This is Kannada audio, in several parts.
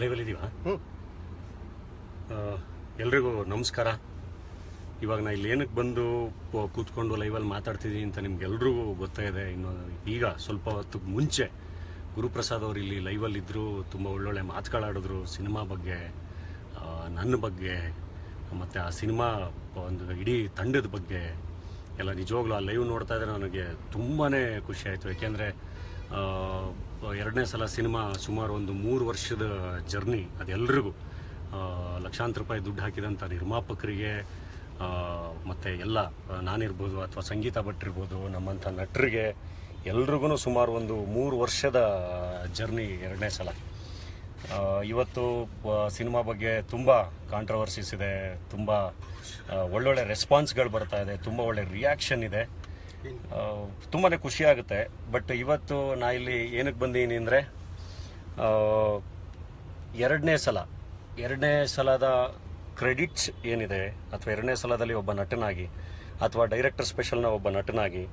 ಲೈವಲ್ಲಿ ಹ್ಞೂ ಎಲ್ರಿಗೂ ನಮಸ್ಕಾರ ಇವಾಗ ನಾ ಇಲ್ಲಿ ಏನಕ್ಕೆ ಬಂದು ಕೂತ್ಕೊಂಡು ಲೈವಲ್ಲಿ ಮಾತಾಡ್ತಿದ್ದೀನಿ ಅಂತ ನಿಮ್ಗೆಲ್ರಿಗೂ ಗೊತ್ತಾಗಿದೆ ಇನ್ನು ಈಗ ಸ್ವಲ್ಪ ಹೊತ್ತು ಮುಂಚೆ ಗುರುಪ್ರಸಾದ್ ಅವರು ಇಲ್ಲಿ ಲೈವಲ್ಲಿದ್ದರು ತುಂಬ ಒಳ್ಳೊಳ್ಳೆ ಮಾತುಗಳಾಡಿದ್ರು ಸಿನಿಮಾ ಬಗ್ಗೆ ನನ್ನ ಬಗ್ಗೆ ಮತ್ತು ಆ ಸಿನಿಮಾ ಒಂದು ಇಡೀ ತಂಡದ ಬಗ್ಗೆ ಎಲ್ಲ ನಿಜವಾಗ್ಲೂ ಆ ಲೈವ್ ನೋಡ್ತಾ ಇದ್ರೆ ನನಗೆ ತುಂಬಾ ಖುಷಿ ಆಯಿತು ಏಕೆಂದರೆ ಎರಡನೇ ಸಲ ಸಿನಿಮಾ ಸುಮಾರು ಒಂದು ಮೂರು ವರ್ಷದ ಜರ್ನಿ ಅದೆಲ್ಲರಿಗೂ ಲಕ್ಷಾಂತರ ರೂಪಾಯಿ ದುಡ್ಡು ಹಾಕಿದಂಥ ನಿರ್ಮಾಪಕರಿಗೆ ಮತ್ತು ಎಲ್ಲ ನಾನಿರ್ಬೋದು ಅಥವಾ ಸಂಗೀತ ಇರ್ಬೋದು ನಮ್ಮಂಥ ನಟರಿಗೆ ಎಲ್ರಿಗೂ ಸುಮಾರು ಒಂದು ಮೂರು ವರ್ಷದ ಜರ್ನಿ ಎರಡನೇ ಸಲ ಇವತ್ತು ಸಿನಿಮಾ ಬಗ್ಗೆ ತುಂಬ ಕಾಂಟ್ರವರ್ಸೀಸ್ ಇದೆ ತುಂಬ ಒಳ್ಳೊಳ್ಳೆ ರೆಸ್ಪಾನ್ಸ್ಗಳು ಬರ್ತಾ ಇದೆ ತುಂಬ ಒಳ್ಳೆ ರಿಯಾಕ್ಷನ್ ಇದೆ ತುಂಬಾ ಖುಷಿ ಆಗುತ್ತೆ ಬಟ್ ಇವತ್ತು ನಾ ಇಲ್ಲಿ ಏನಕ್ಕೆ ಬಂದೀನಿ ಅಂದರೆ ಎರಡನೇ ಸಲ ಎರಡನೇ ಸಲದ ಕ್ರೆಡಿಟ್ಸ್ ಏನಿದೆ ಅಥವಾ ಎರಡನೇ ಸಲದಲ್ಲಿ ಒಬ್ಬ ನಟನಾಗಿ ಅಥವಾ ಡೈರೆಕ್ಟರ್ ಸ್ಪೆಷಲ್ನ ಒಬ್ಬ ನಟನಾಗಿ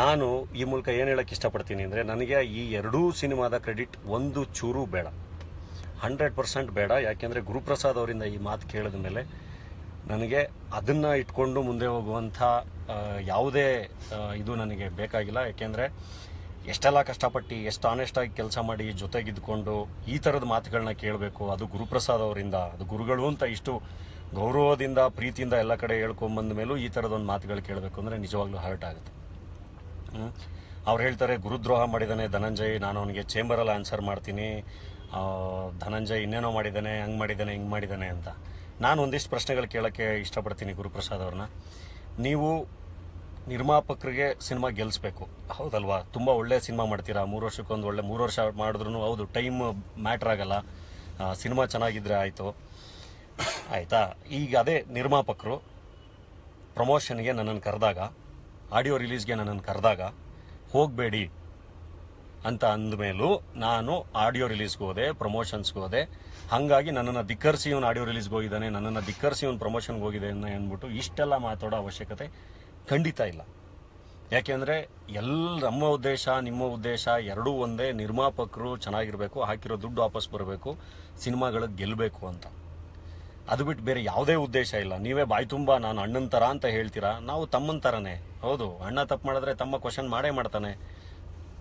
ನಾನು ಈ ಮೂಲಕ ಏನು ಹೇಳೋಕ್ಕೆ ಇಷ್ಟಪಡ್ತೀನಿ ಅಂದರೆ ನನಗೆ ಈ ಎರಡೂ ಸಿನಿಮಾದ ಕ್ರೆಡಿಟ್ ಒಂದು ಚೂರು ಬೇಡ ಹಂಡ್ರೆಡ್ ಪರ್ಸೆಂಟ್ ಬೇಡ ಯಾಕೆಂದರೆ ಗುರುಪ್ರಸಾದ್ ಅವರಿಂದ ಈ ಮಾತು ಕೇಳಿದ ಮೇಲೆ ನನಗೆ ಅದನ್ನು ಇಟ್ಕೊಂಡು ಮುಂದೆ ಹೋಗುವಂಥ ಯಾವುದೇ ಇದು ನನಗೆ ಬೇಕಾಗಿಲ್ಲ ಯಾಕೆಂದರೆ ಎಷ್ಟೆಲ್ಲ ಕಷ್ಟಪಟ್ಟು ಎಷ್ಟು ಆನೆಸ್ಟಾಗಿ ಕೆಲಸ ಮಾಡಿ ಜೊತೆಗಿದ್ದುಕೊಂಡು ಈ ಥರದ ಮಾತುಗಳನ್ನ ಕೇಳಬೇಕು ಅದು ಗುರುಪ್ರಸಾದ್ ಅವರಿಂದ ಅದು ಗುರುಗಳು ಅಂತ ಇಷ್ಟು ಗೌರವದಿಂದ ಪ್ರೀತಿಯಿಂದ ಎಲ್ಲ ಕಡೆ ಹೇಳ್ಕೊಂಬಂದ ಮೇಲೂ ಈ ಥರದೊಂದು ಮಾತುಗಳು ಕೇಳಬೇಕು ಅಂದರೆ ನಿಜವಾಗ್ಲೂ ಹರ್ಟ್ ಆಗುತ್ತೆ ಅವ್ರು ಹೇಳ್ತಾರೆ ಗುರುದ್ರೋಹ ಮಾಡಿದ್ದಾನೆ ಧನಂಜಯ್ ನಾನು ಅವನಿಗೆ ಚೇಂಬರಲ್ಲಿ ಆನ್ಸರ್ ಮಾಡ್ತೀನಿ ಧನಂಜಯ್ ಇನ್ನೇನೋ ಮಾಡಿದ್ದಾನೆ ಹಂಗೆ ಮಾಡಿದ್ದಾನೆ ಹಿಂಗೆ ಮಾಡಿದ್ದಾನೆ ಅಂತ ನಾನು ಒಂದಿಷ್ಟು ಪ್ರಶ್ನೆಗಳು ಕೇಳೋಕ್ಕೆ ಇಷ್ಟಪಡ್ತೀನಿ ಗುರುಪ್ರಸಾದ್ ಅವ್ರನ್ನ ನೀವು ನಿರ್ಮಾಪಕರಿಗೆ ಸಿನಿಮಾ ಗೆಲ್ಲಿಸ್ಬೇಕು ಹೌದಲ್ವಾ ತುಂಬ ಒಳ್ಳೆಯ ಸಿನಿಮಾ ಮಾಡ್ತೀರಾ ಮೂರು ವರ್ಷಕ್ಕೊಂದು ಒಳ್ಳೆ ಮೂರು ವರ್ಷ ಮಾಡಿದ್ರು ಹೌದು ಟೈಮ್ ಮ್ಯಾಟ್ರ್ ಆಗಲ್ಲ ಸಿನಿಮಾ ಚೆನ್ನಾಗಿದ್ರೆ ಆಯಿತು ಆಯಿತಾ ಈಗ ಅದೇ ನಿರ್ಮಾಪಕರು ಪ್ರಮೋಷನ್ಗೆ ನನ್ನನ್ನು ಕರೆದಾಗ ಆಡಿಯೋ ರಿಲೀಸ್ಗೆ ನನ್ನನ್ನು ಕರೆದಾಗ ಹೋಗಬೇಡಿ ಅಂತ ಅಂದಮೇಲೂ ನಾನು ಆಡಿಯೋ ರಿಲೀಸ್ಗೆ ಹೋದೆ ಪ್ರಮೋಷನ್ಸ್ಗೆ ಹೋದೆ ಹಾಗಾಗಿ ನನ್ನನ್ನು ಧಿಕ್ಕರಿಸಿ ಇವನು ಆಡಿಯೋ ರಿಲೀಸ್ಗೆ ಹೋಗಿದ್ದಾನೆ ನನ್ನನ್ನು ಧಿಕ್ಕರಿಸಿ ಇವನು ಪ್ರಮೋಷನ್ಗೆ ಹೋಗಿದೆ ಅಂದ್ಬಿಟ್ಟು ಇಷ್ಟೆಲ್ಲ ಮಾತಾಡೋ ಅವಶ್ಯಕತೆ ಖಂಡಿತ ಇಲ್ಲ ಯಾಕೆಂದರೆ ಎಲ್ಲ ನಮ್ಮ ಉದ್ದೇಶ ನಿಮ್ಮ ಉದ್ದೇಶ ಎರಡೂ ಒಂದೇ ನಿರ್ಮಾಪಕರು ಚೆನ್ನಾಗಿರಬೇಕು ಹಾಕಿರೋ ದುಡ್ಡು ವಾಪಸ್ ಬರಬೇಕು ಸಿನಿಮಾಗಳು ಗೆಲ್ಲಬೇಕು ಅಂತ ಅದು ಬಿಟ್ಟು ಬೇರೆ ಯಾವುದೇ ಉದ್ದೇಶ ಇಲ್ಲ ನೀವೇ ಬಾಯಿ ತುಂಬ ನಾನು ಅಣ್ಣನ ಥರ ಅಂತ ಹೇಳ್ತೀರಾ ನಾವು ತಮ್ಮನ ಥರನೇ ಹೌದು ಅಣ್ಣ ತಪ್ಪು ಮಾಡಿದ್ರೆ ತಮ್ಮ ಕ್ವಶನ್ ಮಾಡೇ ಮಾಡ್ತಾನೆ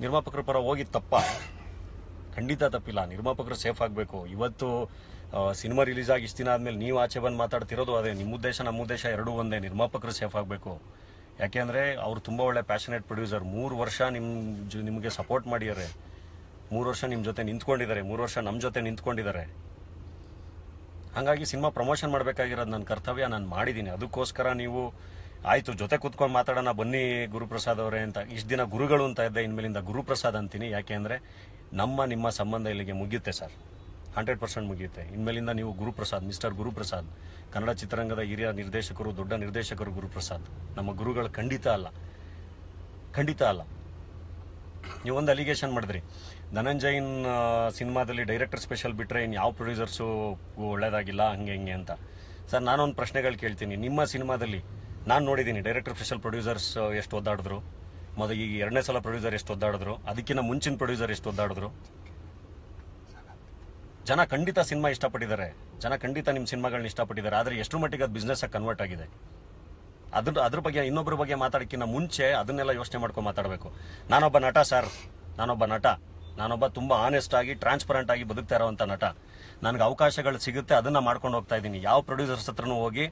ನಿರ್ಮಾಪಕರ ಪರ ಹೋಗಿದ್ದು ತಪ್ಪ ಖಂಡಿತ ತಪ್ಪಿಲ್ಲ ನಿರ್ಮಾಪಕರು ಸೇಫ್ ಆಗಬೇಕು ಇವತ್ತು ಸಿನಿಮಾ ರಿಲೀಸ್ ಆಗಿ ಇಷ್ಟು ದಿನ ಆದಮೇಲೆ ನೀವು ಆಚೆ ಬಂದು ಮಾತಾಡ್ತಿರೋದು ಅದೇ ನಿಮ್ಮ ಉದ್ದೇಶ ನಮ್ಮ ಉದ್ದೇಶ ಎರಡೂ ಒಂದೇ ನಿರ್ಮಾಪಕರು ಸೇಫ್ ಆಗಬೇಕು ಯಾಕೆಂದರೆ ಅವರು ತುಂಬ ಒಳ್ಳೆ ಪ್ಯಾಷನೇಟ್ ಪ್ರೊಡ್ಯೂಸರ್ ಮೂರು ವರ್ಷ ನಿಮ್ಮ ನಿಮಗೆ ಸಪೋರ್ಟ್ ಮಾಡಿದ್ದಾರೆ ಮೂರು ವರ್ಷ ನಿಮ್ಮ ಜೊತೆ ನಿಂತ್ಕೊಂಡಿದ್ದಾರೆ ಮೂರು ವರ್ಷ ನಮ್ಮ ಜೊತೆ ನಿಂತ್ಕೊಂಡಿದ್ದಾರೆ ಹಾಗಾಗಿ ಸಿನಿಮಾ ಪ್ರಮೋಷನ್ ಮಾಡಬೇಕಾಗಿರೋದು ನನ್ನ ಕರ್ತವ್ಯ ನಾನು ಮಾಡಿದ್ದೀನಿ ಅದಕ್ಕೋಸ್ಕರ ನೀವು ಆಯಿತು ಜೊತೆ ಕುತ್ಕೊಂಡು ಮಾತಾಡೋಣ ಬನ್ನಿ ಗುರುಪ್ರಸಾದ್ ಅವರೇ ಅಂತ ಇಷ್ಟು ದಿನ ಗುರುಗಳು ಅಂತ ಇದ್ದೆ ಇನ್ಮೇಲಿಂದ ಗುರುಪ್ರಸಾದ್ ಅಂತೀನಿ ಯಾಕೆ ಅಂದರೆ ನಮ್ಮ ನಿಮ್ಮ ಸಂಬಂಧ ಇಲ್ಲಿಗೆ ಮುಗಿಯುತ್ತೆ ಸರ್ ಹಂಡ್ರೆಡ್ ಪರ್ಸೆಂಟ್ ಮುಗಿಯುತ್ತೆ ಇನ್ಮೇಲಿಂದ ನೀವು ಗುರುಪ್ರಸಾದ್ ಮಿಸ್ಟರ್ ಗುರುಪ್ರಸಾದ್ ಕನ್ನಡ ಚಿತ್ರರಂಗದ ಹಿರಿಯ ನಿರ್ದೇಶಕರು ದೊಡ್ಡ ನಿರ್ದೇಶಕರು ಗುರುಪ್ರಸಾದ್ ನಮ್ಮ ಗುರುಗಳು ಖಂಡಿತ ಅಲ್ಲ ಖಂಡಿತ ಅಲ್ಲ ನೀವೊಂದು ಅಲಿಗೇಷನ್ ಮಾಡಿದ್ರಿ ಧನಂಜಯನ್ ಸಿನಿಮಾದಲ್ಲಿ ಡೈರೆಕ್ಟರ್ ಸ್ಪೆಷಲ್ ಬಿಟ್ಟರೆ ಇನ್ನು ಯಾವ ಪ್ರೊಡ್ಯೂಸರ್ಸು ಒಳ್ಳೇದಾಗಿಲ್ಲ ಹಂಗೆ ಹಿಂಗೆ ಅಂತ ಸರ್ ನಾನೊಂದು ಪ್ರಶ್ನೆಗಳು ಕೇಳ್ತೀನಿ ನಿಮ್ಮ ಸಿನಿಮಾದಲ್ಲಿ ನಾನು ನೋಡಿದ್ದೀನಿ ಡೈರೆಕ್ಟರ್ ಸ್ಪೆಷಲ್ ಪ್ರೊಡ್ಯೂಸರ್ಸ್ ಎಷ್ಟು ಒದ್ದಾಡಿದ್ರು ಮೊದಲು ಈಗ ಎರಡನೇ ಸಲ ಪ್ರೊಡ್ಯೂಸರ್ ಎಷ್ಟು ಒದ್ದಾಡಿದ್ರು ಅದಕ್ಕಿಂತ ಮುಂಚಿನ ಪ್ರೊಡ್ಯೂಸರ್ ಎಷ್ಟು ಒದ್ದಾಡಿದ್ರು ಜನ ಖಂಡಿತ ಸಿನಿಮಾ ಇಷ್ಟಪಟ್ಟಿದ್ದಾರೆ ಜನ ಖಂಡಿತ ನಿಮ್ಮ ಸಿನಿಮಾಗಳನ್ನ ಇಷ್ಟಪಟ್ಟಿದ್ದಾರೆ ಆದರೆ ಎಷ್ಟು ಮಟ್ಟಿಗೆ ಅದು ಬಿಸ್ನೆಸ್ಸಾಗಿ ಕನ್ವರ್ಟ್ ಆಗಿದೆ ಅದ್ರ ಅದ್ರ ಬಗ್ಗೆ ಇನ್ನೊಬ್ಬರ ಬಗ್ಗೆ ಮಾತಾಡೋಕ್ಕಿಂತ ಮುಂಚೆ ಅದನ್ನೆಲ್ಲ ಯೋಚನೆ ಮಾಡ್ಕೊಂಡು ಮಾತಾಡಬೇಕು ನಾನೊಬ್ಬ ನಟ ಸರ್ ನಾನೊಬ್ಬ ನಟ ನಾನೊಬ್ಬ ತುಂಬ ಆನೆಸ್ಟ್ ಆಗಿ ಟ್ರಾನ್ಸ್ಪರೆಂಟ್ ಆಗಿ ಬದುಕ್ತಾ ಇರೋವಂಥ ನಟ ನನಗೆ ಅವಕಾಶಗಳು ಸಿಗುತ್ತೆ ಅದನ್ನು ಮಾಡ್ಕೊಂಡು ಹೋಗ್ತಾ ಇದ್ದೀನಿ ಯಾವ ಪ್ರೊಡ್ಯೂಸರ್ಸ್ ಹತ್ರನೂ ಹೋಗಿ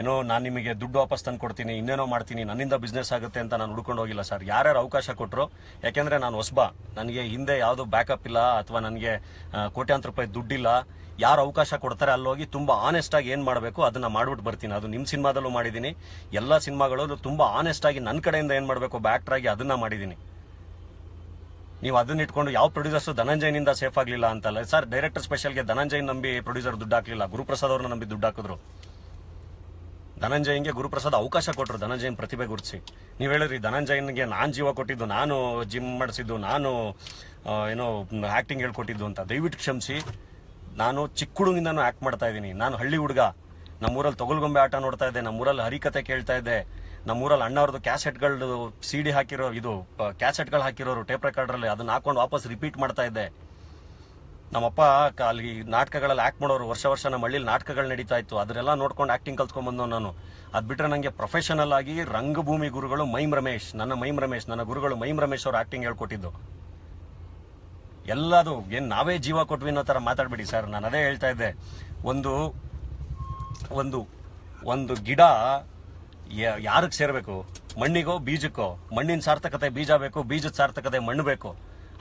ಏನೋ ನಾನು ನಿಮಗೆ ದುಡ್ಡು ವಾಪಸ್ ತಂದು ಕೊಡ್ತೀನಿ ಇನ್ನೇನೋ ಮಾಡ್ತೀನಿ ನನ್ನಿಂದ ಬಿಸ್ನೆಸ್ ಆಗುತ್ತೆ ಅಂತ ನಾನು ಹುಡ್ಕೊಂಡು ಹೋಗಿಲ್ಲ ಸರ್ ಯಾರ್ಯಾರು ಅವಕಾಶ ಕೊಟ್ಟರು ಯಾಕೆಂದರೆ ನಾನು ಹೊಸಬ ನನಗೆ ಹಿಂದೆ ಯಾವುದೂ ಬ್ಯಾಕಪ್ ಇಲ್ಲ ಅಥವಾ ನನಗೆ ಕೋಟ್ಯಾಂತರ ರೂಪಾಯಿ ದುಡ್ಡಿಲ್ಲ ಯಾರು ಅವಕಾಶ ಕೊಡ್ತಾರೆ ಅಲ್ಲೋಗಿ ತುಂಬ ಆನೆಸ್ಟಾಗಿ ಏನು ಮಾಡಬೇಕು ಅದನ್ನು ಮಾಡ್ಬಿಟ್ಟು ಬರ್ತೀನಿ ಅದು ನಿಮ್ಮ ಸಿನಿಮಾದಲ್ಲೂ ಮಾಡಿದ್ದೀನಿ ಎಲ್ಲ ಸಿನಿಮಾಗಳಲ್ಲೂ ತುಂಬ ಆನೆಸ್ಟಾಗಿ ನನ್ನ ಕಡೆಯಿಂದ ಏನು ಮಾಡಬೇಕು ಬ್ಯಾಕ್ಟ್ರಾಗಿ ಅದನ್ನು ಮಾಡಿದ್ದೀನಿ ನೀವು ಅದನ್ನ ಇಟ್ಕೊಂಡು ಯಾವ ಪ್ರೊಡ್ಯೂಸರ್ಸ್ ಧನಂಜಯನಿಂದ ಸೇಫ್ ಆಗಲಿಲ್ಲ ಅಂತಲ್ಲ ಸರ್ ಡೈರೆಕ್ಟರ್ ಸ್ಪೆಷಲ್ಗೆ ಧನಂಜಯನ್ ನಂಬಿ ಪ್ರೊಡ್ಯೂಸರ್ ದುಡ್ಡು ಹಾಕಲಿಲ್ಲ ಗುರುಪ್ರಸಾದ್ ಅವ್ರನ್ನ ನಂಬಿ ದುಡ್ಡು ಹಾಕಿದ್ರು ಧನಂಜಯನ್ಗೆ ಗುರುಪ್ರಸಾದ್ ಅವಕಾಶ ಕೊಟ್ಟರು ಧನಂಜಯನ್ ಪ್ರತಿಭೆ ಗುರುತಿಸಿ ನೀವು ಹೇಳಿದ್ರಿ ಧನಂಜಯನ್ಗೆ ನಾನು ಜೀವ ಕೊಟ್ಟಿದ್ದು ನಾನು ಜಿಮ್ ಮಾಡಿಸಿದ್ದು ನಾನು ಏನೋ ಆ್ಯಕ್ಟಿಂಗ್ ಹೇಳ್ಕೊಟ್ಟಿದ್ದು ಅಂತ ದಯವಿಟ್ಟು ಕ್ಷಮಿಸಿ ನಾನು ಚಿಕ್ಕ ಹುಡುಗಿಂದನೂ ಆ್ಯಕ್ಟ್ ಮಾಡ್ತಾ ಇದ್ದೀನಿ ನಾನು ಹಳ್ಳಿ ಹುಡುಗ ನಮ್ಮೂರಲ್ಲಿ ತೊಗಲ್ಗೊಂಬೆ ಆಟ ನೋಡ್ತಾ ಇದ್ದೆ ನಮ್ಮೂರಲ್ಲಿ ಹರಿಕತೆ ಕೇಳ್ತಾ ಇದ್ದೆ ನಮ್ಮೂರಲ್ಲಿ ಅಣ್ಣವ್ರದ್ದು ಕ್ಯಾಸೆಟ್ಗಳು ಸಿ ಡಿ ಹಾಕಿರೋ ಇದು ಕ್ಯಾಸೆಟ್ಗಳು ಹಾಕಿರೋರು ಟೇಪ್ ರೆಕಾರ್ಡ್ರಲ್ಲಿ ಅದನ್ನ ಹಾಕೊಂಡು ವಾಪಸ್ ರಿಪೀಟ್ ಮಾಡ್ತಾ ಇದ್ದೆ ನಮ್ಮಪ್ಪ ಅಲ್ಲಿ ನಾಟಕಗಳಲ್ಲಿ ಆ್ಯಕ್ಟ್ ಮಾಡೋರು ವರ್ಷ ವರ್ಷ ನಮ್ಮ ಹಳ್ಳಿಲಿ ನಾಟಕಗಳು ನಡೀತಾ ಇತ್ತು ಅದನ್ನೆಲ್ಲ ನೋಡ್ಕೊಂಡು ಆ್ಯಕ್ಟಿಂಗ್ ಕಲ್ತ್ಕೊಂಡ್ಬಂದು ನಾನು ಅದು ಬಿಟ್ಟರೆ ನನಗೆ ಪ್ರೊಫೆಷನಲ್ ಆಗಿ ರಂಗಭೂಮಿ ಗುರುಗಳು ಮೈಮ್ ರಮೇಶ್ ನನ್ನ ಮೈಮ್ ರಮೇಶ್ ನನ್ನ ಗುರುಗಳು ಮೈಮ್ ರಮೇಶ್ ಅವರು ಆ್ಯಕ್ಟಿಂಗ್ ಹೇಳ್ಕೊಟ್ಟಿದ್ದು ಎಲ್ಲದು ಏನು ನಾವೇ ಜೀವ ಕೊಟ್ವಿ ಅನ್ನೋ ಥರ ಮಾತಾಡ್ಬೇಡಿ ಸರ್ ನಾನು ಅದೇ ಹೇಳ್ತಾ ಇದ್ದೆ ಒಂದು ಒಂದು ಒಂದು ಗಿಡ ಯಾರಿಗೆ ಸೇರಬೇಕು ಮಣ್ಣಿಗೋ ಬೀಜಕ್ಕೋ ಮಣ್ಣಿನ ಸಾರ್ಥಕತೆ ಬೀಜ ಬೇಕು ಬೀಜದ ಸಾರ್ಥಕತೆ ಮಣ್ಣು ಬೇಕು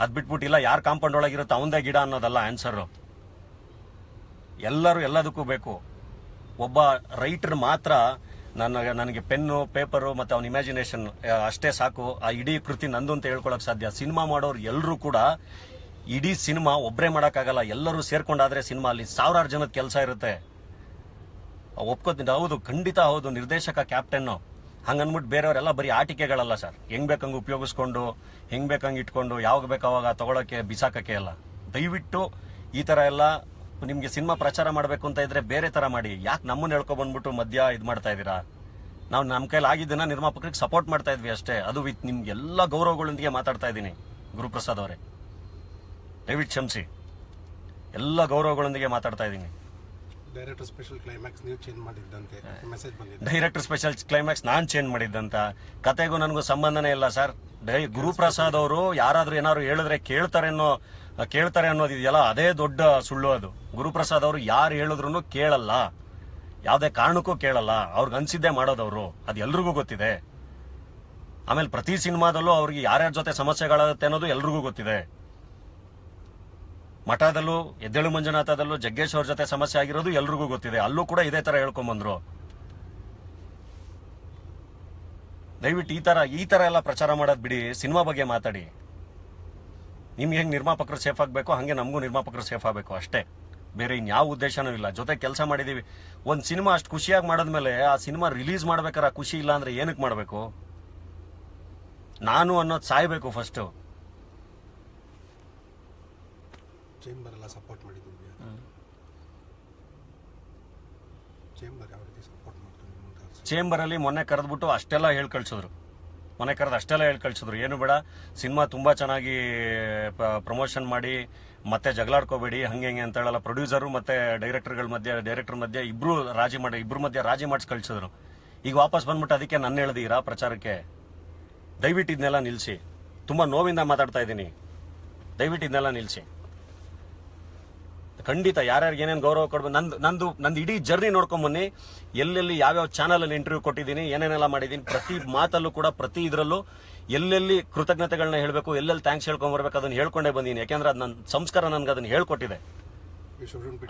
ಅದು ಬಿಟ್ಬಿಟ್ಟು ಇಲ್ಲ ಯಾರು ಕಾಂಪೌಂಡ್ ಒಳಗಿರುತ್ತೆ ಅವಂದೇ ಗಿಡ ಅನ್ನೋದಲ್ಲ ಆನ್ಸರು ಎಲ್ಲರೂ ಎಲ್ಲದಕ್ಕೂ ಬೇಕು ಒಬ್ಬ ರೈಟರ್ ಮಾತ್ರ ನನ್ನ ನನಗೆ ಪೆನ್ನು ಪೇಪರು ಮತ್ತು ಅವನ ಇಮ್ಯಾಜಿನೇಷನ್ ಅಷ್ಟೇ ಸಾಕು ಆ ಇಡೀ ಕೃತಿ ನಂದು ಅಂತ ಹೇಳ್ಕೊಳಕ್ ಸಾಧ್ಯ ಸಿನಿಮಾ ಮಾಡೋರು ಎಲ್ಲರೂ ಕೂಡ ಇಡೀ ಸಿನಿಮಾ ಒಬ್ಬರೇ ಮಾಡೋಕ್ಕಾಗಲ್ಲ ಎಲ್ಲರೂ ಸೇರ್ಕೊಂಡಾದರೆ ಸಿನಿಮಾ ಅಲ್ಲಿ ಸಾವಿರಾರು ಜನದ ಕೆಲಸ ಇರುತ್ತೆ ಒಪ್ಕೋತೀನಿ ಹೌದು ಖಂಡಿತ ಹೌದು ನಿರ್ದೇಶಕ ಕ್ಯಾಪ್ಟನ್ನು ಅಂದ್ಬಿಟ್ಟು ಬೇರೆಯವರೆಲ್ಲ ಬರೀ ಆಟಿಕೆಗಳಲ್ಲ ಸರ್ ಹೆಂಗ್ ಬೇಕಂಗೆ ಉಪಯೋಗಿಸ್ಕೊಂಡು ಹೆಂಗ್ ಬೇಕಂಗೆ ಇಟ್ಕೊಂಡು ಯಾವಾಗ ಬೇಕಾವಾಗ ತಗೊಳಕ್ಕೆ ಬಿಸಾಕಕ್ಕೆ ಎಲ್ಲ ದಯವಿಟ್ಟು ಈ ಥರ ಎಲ್ಲ ನಿಮಗೆ ಸಿನಿಮಾ ಪ್ರಚಾರ ಮಾಡಬೇಕು ಅಂತ ಇದ್ರೆ ಬೇರೆ ಥರ ಮಾಡಿ ಯಾಕೆ ನಮ್ಮನ್ನು ಹೇಳ್ಕೊಬಂದ್ಬಿಟ್ಟು ಮಧ್ಯ ಇದು ಮಾಡ್ತಾ ಇದ್ದೀರಾ ನಾವು ನಮ್ಮ ಕೈಲಿ ಆಗಿದ್ದನ್ನ ನಿರ್ಮಾಪಕರಿಗೆ ಸಪೋರ್ಟ್ ಮಾಡ್ತಾ ಇದ್ವಿ ಅಷ್ಟೇ ಅದು ವಿತ್ ನಿಮ್ಗೆಲ್ಲ ಗೌರವಗಳೊಂದಿಗೆ ಮಾತಾಡ್ತಾ ಇದ್ದೀನಿ ಗುರುಪ್ರಸಾದ್ ಅವರೇ ದಯವಿಟ್ಟು ಕ್ಷಮಿಸಿ ಎಲ್ಲ ಗೌರವಗಳೊಂದಿಗೆ ಮಾತಾಡ್ತಾ ಇದ್ದೀನಿ ಡೈರೆಕ್ಟರ್ ಸ್ಪೆಷಲ್ ಕ್ಲೈಮ್ಯಾಕ್ಸ್ ನೀವು ಚೇಂಜ್ ಮಾಡಿದ್ದಂತೆ ಮೆಸೇಜ್ ಬಂದಿದೆ ಡೈರೆಕ್ಟರ್ ಸ್ಪೆಷಲ್ ಕ್ಲೈಮ್ಯಾಕ್ಸ್ ನಾನು ಚೇಂಜ್ ಮಾಡಿದ್ದಂತ ಕತೆಗೂ ನನಗೂ ಸಂಬಂಧನೇ ಇಲ್ಲ ಸರ್ ಡೈ ಗುರುಪ್ರಸಾದ್ ಅವರು ಯಾರಾದರೂ ಏನಾದ್ರು ಹೇಳಿದ್ರೆ ಕೇಳ್ತಾರೆ ಅನ್ನೋ ಕೇಳ್ತಾರೆ ಅನ್ನೋದಿದೆಯಲ್ಲ ಅದೇ ದೊಡ್ಡ ಸುಳ್ಳು ಅದು ಗುರುಪ್ರಸಾದ್ ಅವರು ಯಾರು ಹೇಳಿದ್ರು ಕೇಳಲ್ಲ ಯಾವುದೇ ಕಾರಣಕ್ಕೂ ಕೇಳಲ್ಲ ಅವ್ರಿಗೆ ಅನ್ಸಿದ್ದೇ ಮಾಡೋದವರು ಅದು ಎಲ್ರಿಗೂ ಗೊತ್ತಿದೆ ಆಮೇಲೆ ಪ್ರತಿ ಸಿನಿಮಾದಲ್ಲೂ ಅವ್ರಿಗೆ ಯಾರ್ಯಾರ ಜೊತೆ ಸಮಸ್ಯೆಗಳಾಗುತ್ತೆ ಅನ್ನೋದು ಎಲ್ರಿಗೂ ಗೊತ್ತಿದೆ ಮಠದಲ್ಲೂ ಎದ್ದೇಳು ಮಂಜುನಾಥದಲ್ಲೂ ಜಗ್ಗೇಶ್ ಅವ್ರ ಜೊತೆ ಸಮಸ್ಯೆ ಆಗಿರೋದು ಎಲ್ರಿಗೂ ಗೊತ್ತಿದೆ ಅಲ್ಲೂ ಕೂಡ ಇದೇ ಥರ ಹೇಳ್ಕೊಂಬಂದ್ರು ದಯವಿಟ್ಟು ಈ ತರ ಈ ತರ ಎಲ್ಲ ಪ್ರಚಾರ ಮಾಡೋದು ಬಿಡಿ ಸಿನಿಮಾ ಬಗ್ಗೆ ಮಾತಾಡಿ ನಿಮ್ಗೆ ಹೆಂಗೆ ನಿರ್ಮಾಪಕರು ಸೇಫ್ ಆಗಬೇಕು ಹಂಗೆ ನಮಗೂ ನಿರ್ಮಾಪಕರು ಸೇಫ್ ಆಗಬೇಕು ಅಷ್ಟೇ ಬೇರೆ ಇನ್ಯಾವ ಉದ್ದೇಶನೂ ಇಲ್ಲ ಜೊತೆ ಕೆಲಸ ಮಾಡಿದ್ದೀವಿ ಒಂದು ಸಿನಿಮಾ ಅಷ್ಟು ಖುಷಿಯಾಗಿ ಮಾಡಿದ್ಮೇಲೆ ಆ ಸಿನಿಮಾ ರಿಲೀಸ್ ಮಾಡ್ಬೇಕಾರೆ ಖುಷಿ ಇಲ್ಲ ಅಂದ್ರೆ ಏನಕ್ಕೆ ಮಾಡಬೇಕು ನಾನು ಅನ್ನೋದು ಸಾಯಬೇಕು ಫಸ್ಟು ಚೇಂಬರ್ ಸಪೋರ್ಟ್ ಮಾಡಿದ್ದೀವಿ ಚೇಂಬರ್ ಯಾವ ರೀತಿ ಸಪೋರ್ಟ್ ಮಾಡ್ತೀವಿ ಚೇಂಬರಲ್ಲಿ ಮೊನ್ನೆ ಕರೆದ್ಬಿಟ್ಟು ಅಷ್ಟೆಲ್ಲ ಹೇಳಿ ಕಳಿಸಿದ್ರು ಮೊನ್ನೆ ಕರೆದು ಅಷ್ಟೆಲ್ಲ ಹೇಳಿ ಕಳ್ಸಿದ್ರು ಏನು ಬೇಡ ಸಿನಿಮಾ ತುಂಬ ಚೆನ್ನಾಗಿ ಪ್ರಮೋಷನ್ ಮಾಡಿ ಮತ್ತೆ ಜಗಳಾಡ್ಕೋಬೇಡಿ ಹಂಗೆ ಹಿಂಗೆ ಅಂತ ಹೇಳಲ್ಲ ಪ್ರೊಡ್ಯೂಸರು ಮತ್ತೆ ಡೈರೆಕ್ಟರ್ಗಳ ಮಧ್ಯೆ ಡೈರೆಕ್ಟರ್ ಮಧ್ಯೆ ಇಬ್ರು ರಾಜಿ ಮಾಡಿ ಇಬ್ಬರು ಮಧ್ಯೆ ರಾಜಿ ಮಾಡಿಸ್ ಕಳಿಸಿದ್ರು ಈಗ ವಾಪಸ್ ಬಂದ್ಬಿಟ್ಟು ಅದಕ್ಕೆ ನನ್ನ ಹೇಳ್ದೀರಾ ಪ್ರಚಾರಕ್ಕೆ ದಯವಿಟ್ಟು ಇದನ್ನೆಲ್ಲ ನಿಲ್ಲಿಸಿ ತುಂಬ ನೋವಿಂದ ಮಾತಾಡ್ತಾ ಇದ್ದೀನಿ ದಯವಿಟ್ಟು ಇದನ್ನೆಲ್ಲ ನಿಲ್ಲಿಸಿ ಖಂಡಿತ ಯಾರ್ಯಾರಿಗೆ ಏನೇನು ಗೌರವ ಕೊಡ್ಬೋದು ನಂದು ನಂದು ನಂದು ಇಡೀ ಜರ್ನಿ ನೋಡ್ಕೊಂಡ್ ಬನ್ನಿ ಎಲ್ಲೆಲ್ಲಿ ಯಾವ್ಯಾವ ಚಾನಲಲ್ಲಿ ಇಂಟರ್ವ್ಯೂ ಕೊಟ್ಟಿದ್ದೀನಿ ಏನೇನೆಲ್ಲ ಮಾಡಿದ್ದೀನಿ ಪ್ರತಿ ಮಾತಲ್ಲೂ ಕೂಡ ಪ್ರತಿ ಇದರಲ್ಲೂ ಎಲ್ಲೆಲ್ಲಿ ಕೃತಜ್ಞತೆಗಳನ್ನ ಹೇಳಬೇಕು ಎಲ್ಲೆಲ್ಲಿ ಥ್ಯಾಂಕ್ಸ್ ಹೇಳ್ಕೊಂಡ್ಬರ್ಬೇಕು ಅದನ್ನ ಹೇಳ್ಕೊಂಡೇ ಬಂದೀನಿ ಯಾಕೆಂದ್ರೆ ಅದು ನನ್ನ ಸಂಸ್ಕಾರ ನನಗೆ ಅದನ್ನ ಹೇಳ್ಕೊಟ್ಟಿದೆ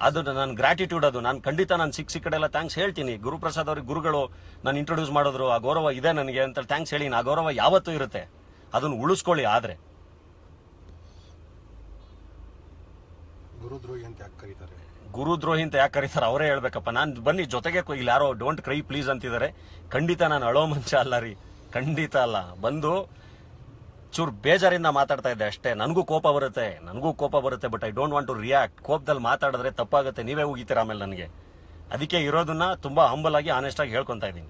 ಅದು ನನ್ನ ಗ್ರಾಟಿಟ್ಯೂಡ್ ಅದು ನಾನು ಖಂಡಿತ ನಾನು ಸಿಕ್ಸ್ ಕಡೆ ಎಲ್ಲ ಥ್ಯಾಂಕ್ಸ್ ಹೇಳ್ತೀನಿ ಗುರುಪ್ರಸಾದ್ ಅವ್ರಿಗೆ ಗುರುಗಳು ನಾನು ಇಂಟ್ರೊಡ್ಯೂಸ್ ಮಾಡಿದ್ರು ಆ ಗೌರವ ಇದೆ ನನಗೆ ಅಂತ ಥ್ಯಾಂಕ್ಸ್ ಹೇಳಿ ಆ ಗೌರವ ಯಾವತ್ತೂ ಇರುತ್ತೆ ಅದನ್ನು ಉಳಿಸ್ಕೊಳ್ಳಿ ಆದರೆ ಗುರುದ್ರೋಹಿ ಅಂತ ಯಾಕೆ ಕರೀತಾರೆ ಗುರುದ್ರೋಹಿ ಅಂತ ಯಾಕೆ ಕರೀತಾರೆ ಅವರೇ ಹೇಳ್ಬೇಕಪ್ಪ ನಾನು ಬನ್ನಿ ಜೊತೆಗೆ ಇಲ್ಲಿ ಯಾರೋ ಡೋಂಟ್ ಕ್ರೈ ಪ್ಲೀಸ್ ಅಂತಿದ್ದಾರೆ ಖಂಡಿತ ನಾನು ಅಳೋ ಮಂಚ ಅಲ್ಲ ರೀ ಖಂಡಿತ ಅಲ್ಲ ಬಂದು ಚೂರು ಬೇಜಾರಿಂದ ಮಾತಾಡ್ತಾ ಇದ್ದೆ ಅಷ್ಟೇ ನನಗೂ ಕೋಪ ಬರುತ್ತೆ ನನಗೂ ಕೋಪ ಬರುತ್ತೆ but I don't want to react ಕೋಪದಲ್ಲಿ ಮಾತಾಡಿದ್ರೆ ತಪ್ಪಾಗುತ್ತೆ ನೀವೇ ಹೋಗಿತೀರ ಆಮೇಲೆ ನನಗೆ ಅದಕ್ಕೆ ಇರೋದನ್ನ ತುಂಬ ಹಂಬಲ್ ಆಗಿ ಆನೆಸ್ಟ್ ಆಗಿ ಹೇಳ್ಕೊತಾ ಇದ್ದೀನಿ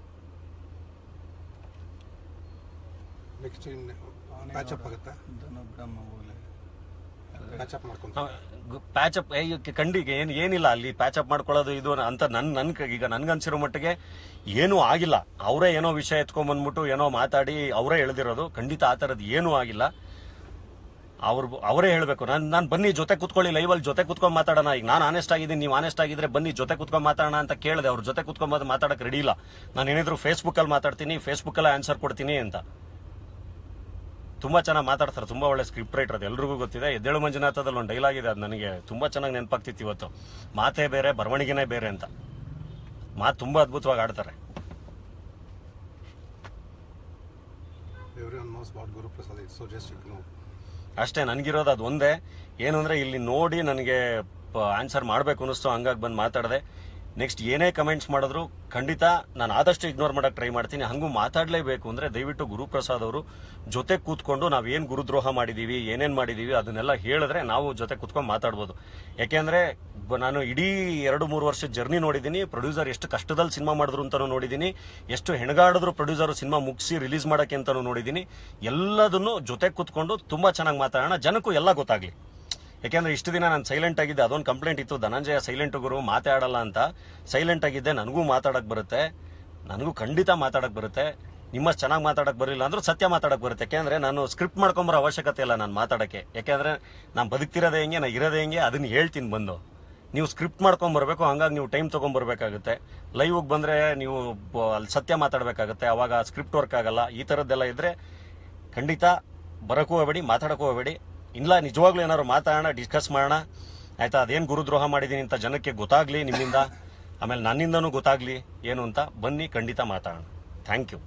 ನೆಕ್ಸ್ಟ್ ಪ್ಯಾಚಪ್ ಕಂಡಿಗೆ ಏನು ಏನಿಲ್ಲ ಅಲ್ಲಿ ಪ್ಯಾಚಪ್ ಮಾಡ್ಕೊಳ್ಳೋದು ಇದು ಅಂತ ನನ್ನ ನನ್ಗೆ ಈಗ ನನ್ಗನ್ಸಿರೋ ಮಟ್ಟಿಗೆ ಏನೂ ಆಗಿಲ್ಲ ಅವರೇ ಏನೋ ವಿಷಯ ಎತ್ಕೊಂಡ್ಬಂದ್ಬಿಟ್ಟು ಏನೋ ಮಾತಾಡಿ ಅವರೇ ಎಳ್ದಿರೋದು ಖಂಡಿತ ಆ ಥರದ್ದು ಏನೂ ಆಗಿಲ್ಲ ಅವ್ರು ಅವರೇ ಹೇಳಬೇಕು ನಾನು ನಾನು ಬನ್ನಿ ಜೊತೆ ಕೂತ್ಕೊಳ್ಳಿ ಅಲ್ಲಿ ಜೊತೆ ಕೂತ್ಕೊಂಡು ಮಾತಾಡೋಣ ಈಗ ನಾನು ಆನೆಸ್ಟ್ ಆಗಿದ್ದೀನಿ ನೀವು ಆನೆಸ್ಟ್ ಆಗಿದ್ರೆ ಬನ್ನಿ ಜೊತೆ ಕೂತ್ಕೊಂಡು ಮಾತಾಡೋಣ ಅಂತ ಕೇಳಿದೆ ಅವ್ರ ಜೊತೆ ಕೂತ್ಕೊಂಡು ಮಾತಾಡಕ್ಕೆ ರೆಡಿ ಇಲ್ಲ ನಾನು ಏನಿದ್ರು ಫೇಸ್ಬುಕ್ಕಲ್ಲಿ ಮಾತಾಡ್ತೀನಿ ಫೇಸ್ಬುಕ್ಕಲ್ಲಿ ಆನ್ಸರ್ ಕೊಡ್ತೀನಿ ಅಂತ ತುಂಬ ಚೆನ್ನಾಗಿ ಮಾತಾಡ್ತಾರೆ ತುಂಬ ಒಳ್ಳೆ ಸ್ಕ್ರಿಪ್ಟ್ ರೈಟರ್ ಅದು ಎಲ್ರಿಗೂ ಗೊತ್ತಿದೆ ಎದ್ದೇಳು ಮಂಜುನಾಥದಲ್ಲಿ ಒಂದು ಡೈಲಾಗ್ ಇದೆ ಅದು ನನಗೆ ತುಂಬ ಚೆನ್ನಾಗಿ ನೆನಪಾಗ್ತಿತ್ತು ಇವತ್ತು ಮಾತೇ ಬೇರೆ ಬರವಣಿಗೆನೇ ಬೇರೆ ಅಂತ ಮಾತು ತುಂಬ ಅದ್ಭುತವಾಗಿ ಆಡ್ತಾರೆ ಅಷ್ಟೇ ನನಗಿರೋದು ಅದು ಒಂದೇ ಏನು ಅಂದರೆ ಇಲ್ಲಿ ನೋಡಿ ನನಗೆ ಆನ್ಸರ್ ಮಾಡಬೇಕು ಅನ್ನಿಸ್ತು ಹಂಗಾಗಿ ಬಂದು ಮಾತಾಡಿದೆ ನೆಕ್ಸ್ಟ್ ಏನೇ ಕಮೆಂಟ್ಸ್ ಮಾಡಿದ್ರು ಖಂಡಿತ ನಾನು ಆದಷ್ಟು ಇಗ್ನೋರ್ ಮಾಡೋಕ್ಕೆ ಟ್ರೈ ಮಾಡ್ತೀನಿ ಹಾಗೂ ಮಾತಾಡಲೇಬೇಕು ಅಂದರೆ ದಯವಿಟ್ಟು ಗುರುಪ್ರಸಾದ್ ಅವರು ಜೊತೆ ಕೂತ್ಕೊಂಡು ನಾವು ಏನು ಗುರುದ್ರೋಹ ಮಾಡಿದ್ದೀವಿ ಏನೇನು ಮಾಡಿದ್ದೀವಿ ಅದನ್ನೆಲ್ಲ ಹೇಳಿದ್ರೆ ನಾವು ಜೊತೆ ಕೂತ್ಕೊಂಡು ಮಾತಾಡ್ಬೋದು ಯಾಕೆಂದರೆ ನಾನು ಇಡೀ ಎರಡು ಮೂರು ವರ್ಷ ಜರ್ನಿ ನೋಡಿದ್ದೀನಿ ಪ್ರೊಡ್ಯೂಸರ್ ಎಷ್ಟು ಕಷ್ಟದಲ್ಲಿ ಸಿನಿಮಾ ಮಾಡಿದ್ರು ಅಂತಲೂ ನೋಡಿದ್ದೀನಿ ಎಷ್ಟು ಹೆಣಗಾಡಿದ್ರು ಪ್ರೊಡ್ಯೂಸರು ಸಿನಿಮಾ ಮುಗಿಸಿ ರಿಲೀಸ್ ಮಾಡೋಕ್ಕೆ ಅಂತಲೂ ನೋಡಿದ್ದೀನಿ ಎಲ್ಲದನ್ನು ಜೊತೆ ಕೂತ್ಕೊಂಡು ತುಂಬ ಚೆನ್ನಾಗಿ ಮಾತಾಡೋಣ ಜನಕ್ಕೂ ಎಲ್ಲ ಗೊತ್ತಾಗಲಿ ಯಾಕೆಂದ್ರೆ ಇಷ್ಟು ದಿನ ನಾನು ಸೈಲೆಂಟ್ ಆಗಿದ್ದೆ ಅದೊಂದು ಕಂಪ್ಲೇಂಟ್ ಇತ್ತು ಧನಂಜಯ ಸೈಲೆಂಟ್ ಗುರು ಮಾತಾಡಲ್ಲ ಅಂತ ಸೈಲೆಂಟ್ ಆಗಿದ್ದೆ ನನಗೂ ಮಾತಾಡಕ್ಕೆ ಬರುತ್ತೆ ನನಗೂ ಖಂಡಿತ ಮಾತಾಡಕ್ಕೆ ಬರುತ್ತೆ ನಿಮ್ಮ ಚೆನ್ನಾಗಿ ಮಾತಾಡಕ್ಕೆ ಬರಲಿಲ್ಲ ಅಂದರೂ ಸತ್ಯ ಮಾತಾಡಕ್ಕೆ ಬರುತ್ತೆ ಯಾಕೆಂದರೆ ನಾನು ಸ್ಕ್ರಿಪ್ಟ್ ಮಾಡ್ಕೊಂಬರೋ ಅವಶ್ಯಕತೆ ಇಲ್ಲ ನಾನು ಮಾತಾಡಕ್ಕೆ ಯಾಕೆಂದರೆ ನಾನು ಬದುಕ್ತಿರೋದೆ ಹೆಂಗೆ ನಾನು ಇರೋದೇ ಹೆಂಗೆ ಅದನ್ನು ಹೇಳ್ತೀನಿ ಬಂದು ನೀವು ಸ್ಕ್ರಿಪ್ಟ್ ಮಾಡ್ಕೊಂಬರ್ಬೇಕು ಹಂಗಾಗಿ ನೀವು ಟೈಮ್ ತೊಗೊಂಬರ್ಬೇಕಾಗುತ್ತೆ ಲೈವ್ಗೆ ಬಂದರೆ ನೀವು ಅಲ್ಲಿ ಸತ್ಯ ಮಾತಾಡಬೇಕಾಗುತ್ತೆ ಅವಾಗ ಸ್ಕ್ರಿಪ್ಟ್ ವರ್ಕ್ ಆಗಲ್ಲ ಈ ಥರದ್ದೆಲ್ಲ ಇದ್ದರೆ ಖಂಡಿತ ಬರೋಕ್ಕೂ ಹೋಗಬೇಡಿ ಮಾತಾಡೋಕ್ಕೂ ಹೋಗಬೇಡಿ ಇಲ್ಲ ನಿಜವಾಗ್ಲೂ ಏನಾದ್ರು ಮಾತಾಡೋಣ ಡಿಸ್ಕಸ್ ಮಾಡೋಣ ಆಯಿತಾ ಅದೇನು ಗುರುದ್ರೋಹ ಮಾಡಿದ್ದೀನಿ ಅಂತ ಜನಕ್ಕೆ ಗೊತ್ತಾಗಲಿ ನಿಮ್ಮಿಂದ ಆಮೇಲೆ ನನ್ನಿಂದನೂ ಗೊತ್ತಾಗಲಿ ಏನು ಅಂತ ಬನ್ನಿ ಖಂಡಿತ ಮಾತಾಡೋಣ ಥ್ಯಾಂಕ್ ಯು